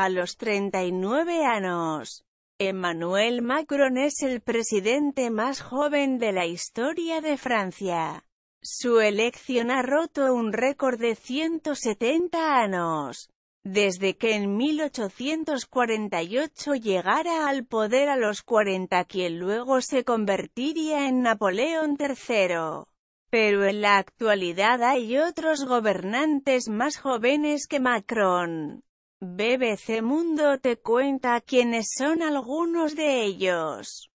A los 39 años, Emmanuel Macron es el presidente más joven de la historia de Francia. Su elección ha roto un récord de 170 años. Desde que en 1848 llegara al poder a los 40 quien luego se convertiría en Napoleón III. Pero en la actualidad hay otros gobernantes más jóvenes que Macron. BBC Mundo te cuenta quiénes son algunos de ellos.